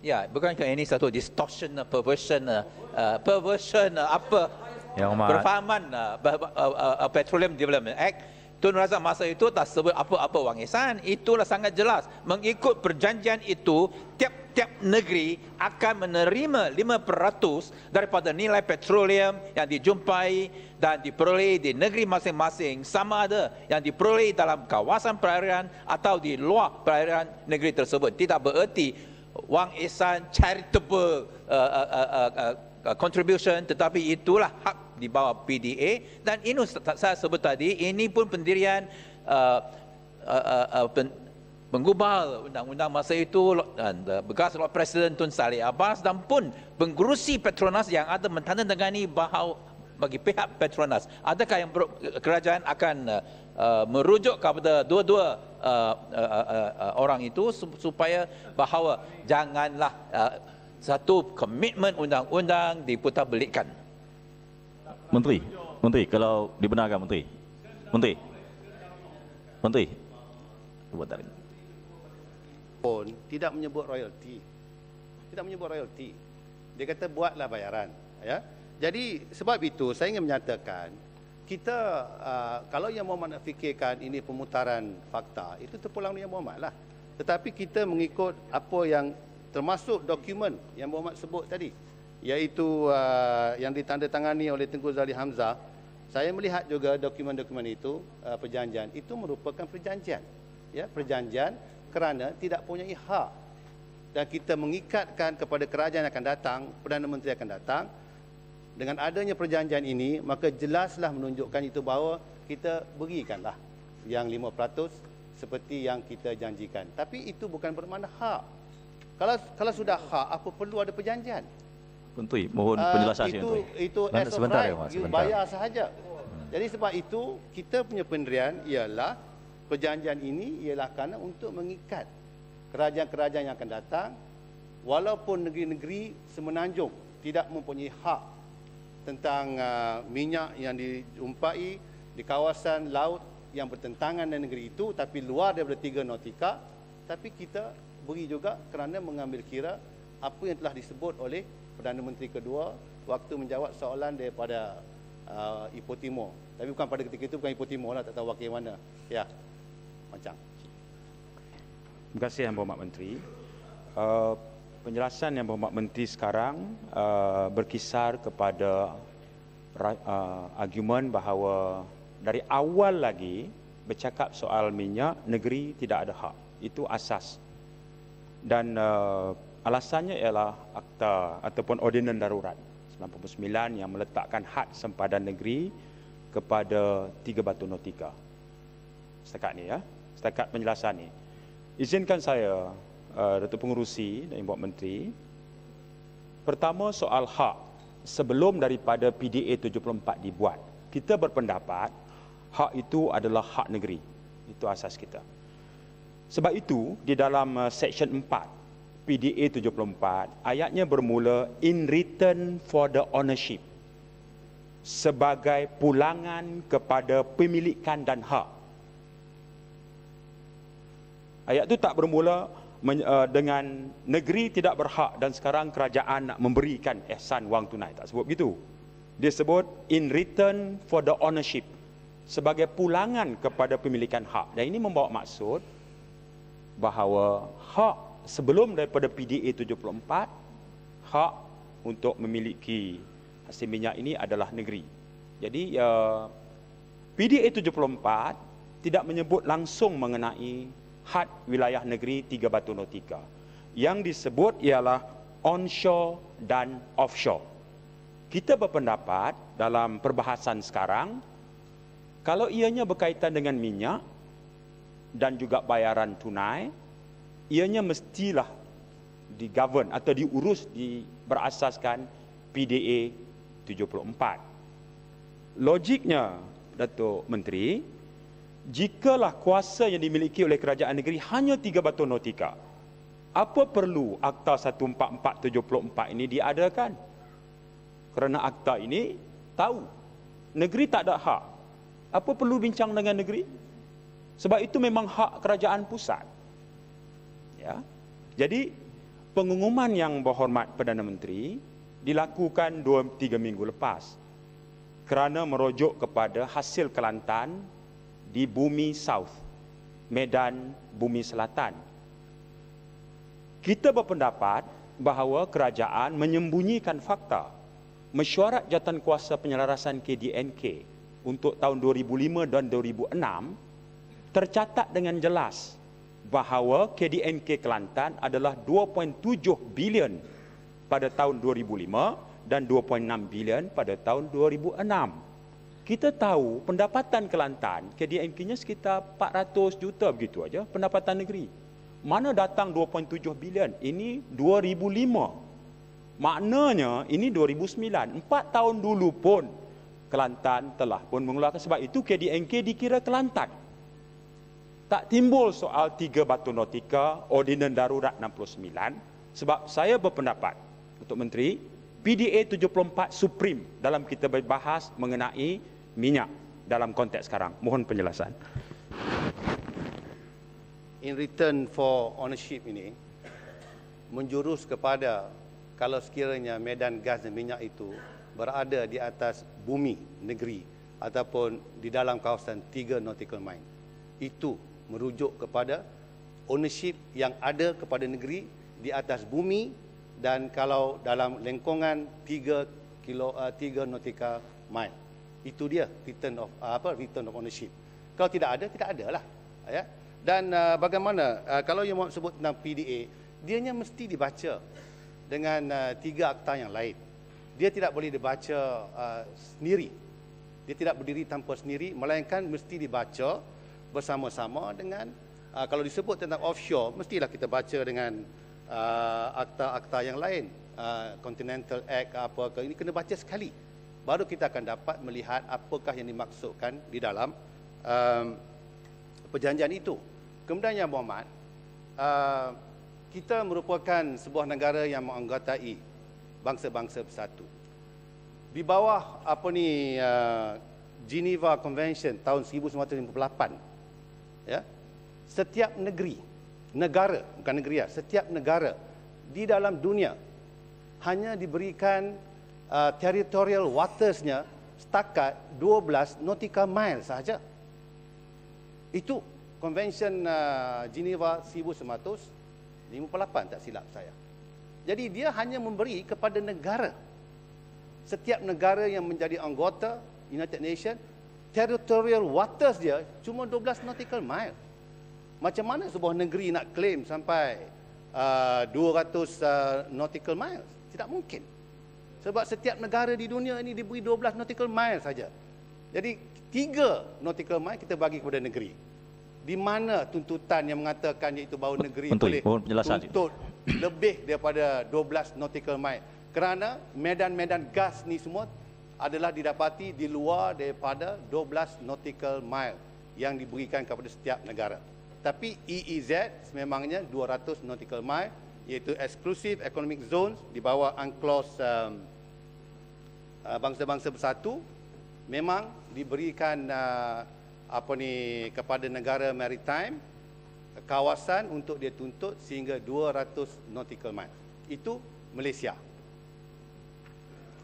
Ya, bukan bukankah ini satu distortion, uh, perversion, uh, uh, perversion uh, apa? Ya, Perfahaman uh, uh, Petroleum Development Act Tun Razak masa itu tak sebut apa-apa wangisan Itulah sangat jelas Mengikut perjanjian itu Tiap-tiap negeri akan menerima 5% daripada nilai petroleum Yang dijumpai dan diperoleh di negeri masing-masing Sama ada yang diperoleh dalam kawasan perairan Atau di luar perairan negeri tersebut Tidak bererti wang ihsan charitable uh, uh, uh, uh, contribution tetapi itulah hak di bawah PDA dan ini saya sebut tadi ini pun pendirian uh, uh, uh, uh, penggubal undang-undang masa itu dan bekas Lord Presiden Tun Sali Abbas dan pun pengurusi Petronas yang ada mentandatangani bahawa bagi pihak Petronas. Adakah yang kerajaan akan uh, uh, merujuk kepada dua-dua uh, uh, uh, uh, orang itu supaya bahawa janganlah uh, satu komitmen undang-undang diputarbelitkan. Menteri, Menteri, kalau dibenarkan Menteri. Menteri. Menteri. Buat tarik. Pun tidak menyebut royalty. Tidak menyebut royalty. Dia kata buatlah bayaran. Ya. Jadi sebab itu saya ingin menyatakan kita uh, kalau yang Muhammad nak fikirkan ini pemutaran fakta itu terpulang yang Muhammad lah. Tetapi kita mengikut apa yang termasuk dokumen yang Muhammad sebut tadi iaitu uh, yang ditandatangani oleh Tengku Zali Hamzah saya melihat juga dokumen-dokumen itu uh, perjanjian itu merupakan perjanjian ya perjanjian kerana tidak punya hak dan kita mengikatkan kepada kerajaan yang akan datang perdana menteri akan datang dengan adanya perjanjian ini maka jelaslah menunjukkan itu bahawa kita berikanlah yang 5% seperti yang kita janjikan tapi itu bukan bermakna hak kalau kalau sudah hak apa perlu ada perjanjian Tuan mohon ah, penjelasan uh, itu Tuan. itu Tuan. As sebentar right, ya sebentar bayar sahaja hmm. jadi sebab itu kita punya pendirian ialah perjanjian ini ialah kerana untuk mengikat kerajaan-kerajaan yang akan datang walaupun negeri-negeri semenanjung tidak mempunyai hak tentang uh, minyak yang diumpai di kawasan laut yang bertentangan dengan negeri itu tapi luar daripada tiga nautika tapi kita beri juga kerana mengambil kira apa yang telah disebut oleh Perdana Menteri kedua waktu menjawab soalan daripada uh, Ipoh Timur. Tapi bukan pada ketika itu bukan Ipoh Timur lah, tak tahu wakil mana. Ya, macam. Terima kasih Yang Berhormat Menteri. Uh, penjelasan yang Bapak Menteri sekarang uh, berkisar kepada uh, argument bahawa dari awal lagi bercakap soal minyak negeri tidak ada hak itu asas dan uh, alasannya ialah akta ataupun ordinan darurat 99 yang meletakkan hak sempadan negeri kepada tiga batu notika setakat ni ya setakat penjelasan ni izinkan saya Eh, Datuk Pengerusi dan Ibu Menteri. Pertama soal hak sebelum daripada PDA 74 dibuat. Kita berpendapat hak itu adalah hak negeri. Itu asas kita. Sebab itu di dalam section 4 PDA 74 ayatnya bermula in return for the ownership sebagai pulangan kepada pemilikan dan hak. Ayat itu tak bermula Eh, dengan negeri tidak berhak dan sekarang kerajaan nak memberikan ihsan wang tunai tak sebut begitu dia sebut in return for the ownership sebagai pulangan kepada pemilikan hak dan ini membawa maksud bahawa hak sebelum daripada PDA 74 hak untuk memiliki hasil minyak ini adalah negeri jadi uh, PDA 74 tidak menyebut langsung mengenai had wilayah negeri Tiga Batu nautika Yang disebut ialah onshore dan offshore. Kita berpendapat dalam perbahasan sekarang, kalau ianya berkaitan dengan minyak dan juga bayaran tunai, ianya mestilah digovern atau diurus di berasaskan PDA 74. Logiknya, Datuk Menteri, jikalah kuasa yang dimiliki oleh kerajaan negeri hanya tiga batu notika, apa perlu Akta 14474 ini diadakan? Kerana akta ini tahu negeri tak ada hak. Apa perlu bincang dengan negeri? Sebab itu memang hak kerajaan pusat. Ya. Jadi pengumuman yang berhormat Perdana Menteri dilakukan 2 3 minggu lepas kerana merujuk kepada hasil Kelantan di bumi South, Medan bumi Selatan. Kita berpendapat bahawa kerajaan menyembunyikan fakta mesyuarat jawatan kuasa penyelarasan KDNK untuk tahun 2005 dan 2006 tercatat dengan jelas bahawa KDNK Kelantan adalah 2.7 bilion pada tahun 2005 dan 2.6 bilion pada tahun 2006 kita tahu pendapatan Kelantan KDNK-nya sekitar 400 juta begitu aja pendapatan negeri. Mana datang 2.7 bilion? Ini 2005. Maknanya ini 2009. Empat tahun dulu pun Kelantan telah pun mengeluarkan sebab itu KDNK dikira Kelantan. Tak timbul soal tiga batu notika Ordinan Darurat 69 sebab saya berpendapat untuk Menteri PDA 74 Supreme dalam kita berbahas mengenai minyak dalam konteks sekarang. Mohon penjelasan. In return for ownership ini, menjurus kepada kalau sekiranya medan gas dan minyak itu berada di atas bumi negeri ataupun di dalam kawasan tiga nautical mile. Itu merujuk kepada ownership yang ada kepada negeri di atas bumi dan kalau dalam lengkungan 3 kilo uh, eh, 3 nautical mile. Itu dia return of uh, apa return of ownership. Kalau tidak ada tidak ada lah. Ya. Dan uh, bagaimana uh, kalau yang mahu sebut tentang PDA, dianya mesti dibaca dengan uh, tiga akta yang lain. Dia tidak boleh dibaca uh, sendiri. Dia tidak berdiri tanpa sendiri, melainkan mesti dibaca bersama-sama dengan uh, kalau disebut tentang offshore, mestilah kita baca dengan uh, akta-akta yang lain uh, Continental Act apa ke ini kena baca sekali baru kita akan dapat melihat apakah yang dimaksudkan di dalam uh, perjanjian itu kemudian yang Muhammad uh, kita merupakan sebuah negara yang menganggatai bangsa-bangsa bersatu di bawah apa ni uh, Geneva Convention tahun 1958 ya setiap negeri negara, bukan negeri ya, setiap negara di dalam dunia hanya diberikan uh, territorial watersnya setakat 12 nautical mile sahaja. Itu Convention uh, Geneva 1958 tak silap saya. Jadi dia hanya memberi kepada negara setiap negara yang menjadi anggota United Nations territorial waters dia cuma 12 nautical mile macam mana sebuah negeri nak claim sampai uh, 200 uh, nautical miles? Tidak mungkin. Sebab setiap negara di dunia ini diberi 12 nautical miles saja. Jadi tiga nautical miles kita bagi kepada negeri. Di mana tuntutan yang mengatakan iaitu bahawa negeri Menteri, boleh tuntut ini. lebih daripada 12 nautical miles? Kerana medan-medan gas ni semua adalah didapati di luar daripada 12 nautical mile yang diberikan kepada setiap negara tapi EEZ memangnya 200 nautical mile iaitu exclusive economic zone di bawah UNCLOS um, uh, bangsa-bangsa bersatu memang diberikan uh, apa ni kepada negara maritime kawasan untuk dia tuntut sehingga 200 nautical mile itu Malaysia